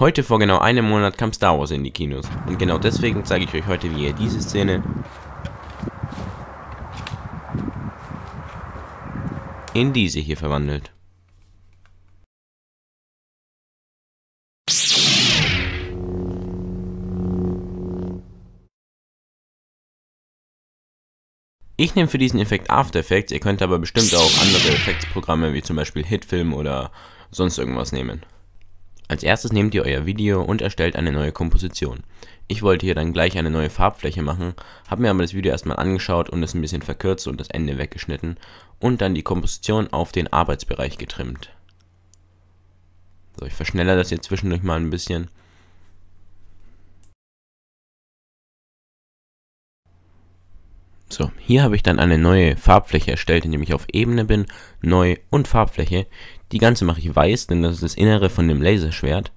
Heute vor genau einem Monat kam Star Wars in die Kinos und genau deswegen zeige ich euch heute, wie ihr diese Szene in diese hier verwandelt. Ich nehme für diesen Effekt After Effects, ihr könnt aber bestimmt auch andere Effektsprogramme wie zum Beispiel Hitfilm oder sonst irgendwas nehmen. Als erstes nehmt ihr euer Video und erstellt eine neue Komposition. Ich wollte hier dann gleich eine neue Farbfläche machen, habe mir aber das Video erstmal angeschaut und es ein bisschen verkürzt und das Ende weggeschnitten und dann die Komposition auf den Arbeitsbereich getrimmt. So, ich verschnelle das hier zwischendurch mal ein bisschen. So, hier habe ich dann eine neue Farbfläche erstellt, indem ich auf Ebene bin, Neu und Farbfläche die ganze mache ich weiß, denn das ist das Innere von dem Laserschwert.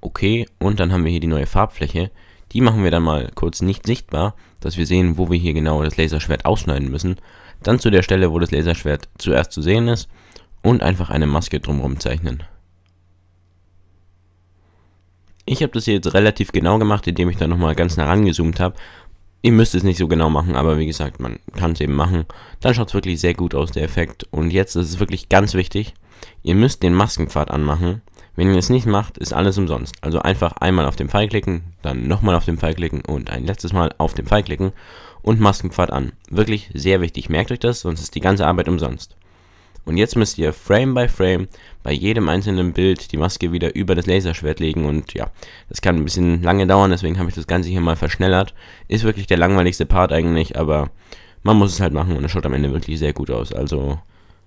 Okay, und dann haben wir hier die neue Farbfläche. Die machen wir dann mal kurz nicht sichtbar, dass wir sehen, wo wir hier genau das Laserschwert ausschneiden müssen. Dann zu der Stelle, wo das Laserschwert zuerst zu sehen ist und einfach eine Maske drumherum zeichnen. Ich habe das hier jetzt relativ genau gemacht, indem ich da nochmal ganz nah rangezoomt habe. Ihr müsst es nicht so genau machen, aber wie gesagt, man kann es eben machen. Dann schaut es wirklich sehr gut aus, der Effekt. Und jetzt ist es wirklich ganz wichtig, Ihr müsst den Maskenpfad anmachen. Wenn ihr es nicht macht, ist alles umsonst. Also einfach einmal auf den Pfeil klicken, dann nochmal auf den Pfeil klicken und ein letztes Mal auf den Pfeil klicken und Maskenpfad an. Wirklich sehr wichtig. Merkt euch das, sonst ist die ganze Arbeit umsonst. Und jetzt müsst ihr Frame by Frame bei jedem einzelnen Bild die Maske wieder über das Laserschwert legen und ja, das kann ein bisschen lange dauern, deswegen habe ich das Ganze hier mal verschnellert. Ist wirklich der langweiligste Part eigentlich, aber man muss es halt machen und es schaut am Ende wirklich sehr gut aus. Also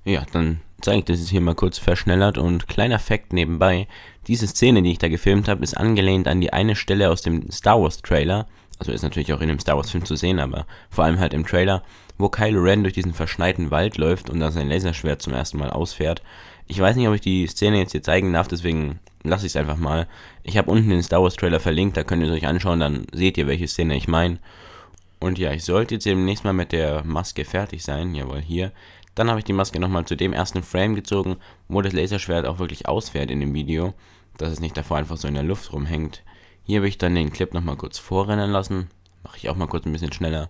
ja, dann zeige ich das jetzt hier mal kurz verschnellert und kleiner Fakt nebenbei, diese Szene, die ich da gefilmt habe, ist angelehnt an die eine Stelle aus dem Star Wars Trailer, also ist natürlich auch in dem Star Wars Film zu sehen, aber vor allem halt im Trailer, wo Kylo Ren durch diesen verschneiten Wald läuft und da sein Laserschwert zum ersten Mal ausfährt. Ich weiß nicht, ob ich die Szene jetzt hier zeigen darf, deswegen lasse ich es einfach mal. Ich habe unten den Star Wars Trailer verlinkt, da könnt ihr es euch anschauen, dann seht ihr, welche Szene ich meine. Und ja, ich sollte jetzt demnächst mal mit der Maske fertig sein. Jawohl, hier. Dann habe ich die Maske nochmal zu dem ersten Frame gezogen, wo das Laserschwert auch wirklich ausfährt in dem Video, dass es nicht davor einfach so in der Luft rumhängt. Hier habe ich dann den Clip nochmal kurz vorrennen lassen, mache ich auch mal kurz ein bisschen schneller.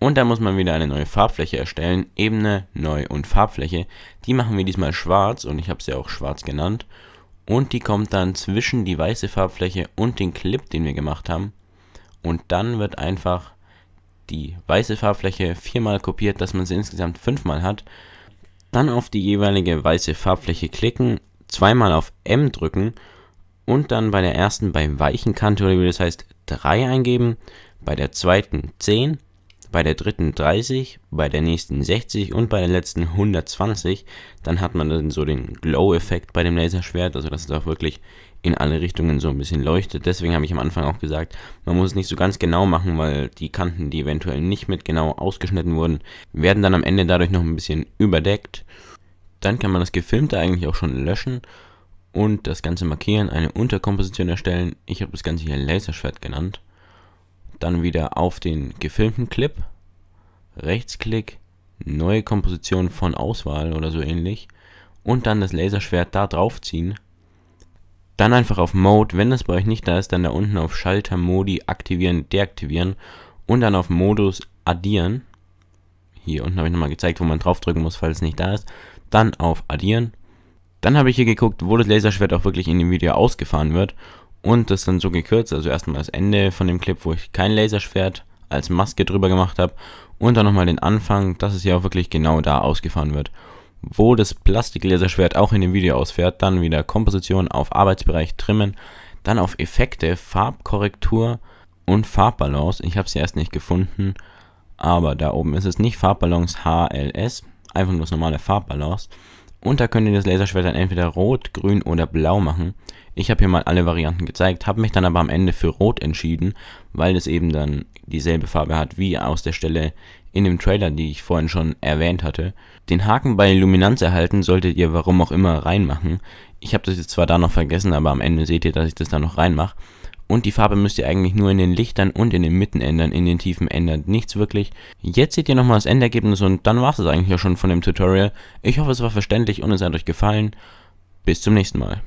Und dann muss man wieder eine neue Farbfläche erstellen, Ebene, Neu und Farbfläche. Die machen wir diesmal schwarz und ich habe sie auch schwarz genannt. Und die kommt dann zwischen die weiße Farbfläche und den Clip, den wir gemacht haben. Und dann wird einfach die weiße Farbfläche viermal kopiert, dass man sie insgesamt fünfmal hat. Dann auf die jeweilige weiße Farbfläche klicken, zweimal auf M drücken und dann bei der ersten bei weichen Kante, das heißt 3 eingeben, bei der zweiten 10 bei der dritten 30, bei der nächsten 60 und bei der letzten 120. Dann hat man dann so den Glow-Effekt bei dem Laserschwert, also dass es auch wirklich in alle Richtungen so ein bisschen leuchtet. Deswegen habe ich am Anfang auch gesagt, man muss es nicht so ganz genau machen, weil die Kanten, die eventuell nicht mit genau ausgeschnitten wurden, werden dann am Ende dadurch noch ein bisschen überdeckt. Dann kann man das Gefilmte eigentlich auch schon löschen und das Ganze markieren, eine Unterkomposition erstellen. Ich habe das Ganze hier Laserschwert genannt dann wieder auf den gefilmten Clip, Rechtsklick, neue Komposition von Auswahl oder so ähnlich und dann das Laserschwert da drauf ziehen. Dann einfach auf Mode, wenn das bei euch nicht da ist, dann da unten auf Schalter, Modi aktivieren, deaktivieren und dann auf Modus addieren. Hier unten habe ich nochmal gezeigt, wo man drauf drücken muss, falls es nicht da ist. Dann auf Addieren. Dann habe ich hier geguckt, wo das Laserschwert auch wirklich in dem Video ausgefahren wird und das dann so gekürzt. Also erstmal das Ende von dem Clip, wo ich kein Laserschwert als Maske drüber gemacht habe und dann nochmal den Anfang, dass es ja auch wirklich genau da ausgefahren wird. Wo das Plastiklaserschwert auch in dem Video ausfährt, dann wieder Komposition auf Arbeitsbereich trimmen, dann auf Effekte, Farbkorrektur und Farbbalance. Ich habe sie erst nicht gefunden, aber da oben ist es nicht Farbbalance HLS, einfach nur das normale Farbbalance. Und da könnt ihr das Laserschwert dann entweder rot, grün oder blau machen. Ich habe hier mal alle Varianten gezeigt, habe mich dann aber am Ende für rot entschieden, weil es eben dann dieselbe Farbe hat wie aus der Stelle in dem Trailer, die ich vorhin schon erwähnt hatte. Den Haken bei Luminanz erhalten solltet ihr warum auch immer reinmachen. Ich habe das jetzt zwar da noch vergessen, aber am Ende seht ihr, dass ich das da noch reinmache. Und die Farbe müsst ihr eigentlich nur in den Lichtern und in den Mitten ändern, in den Tiefen ändern nichts wirklich. Jetzt seht ihr nochmal das Endergebnis und dann war es eigentlich auch schon von dem Tutorial. Ich hoffe es war verständlich und es hat euch gefallen. Bis zum nächsten Mal.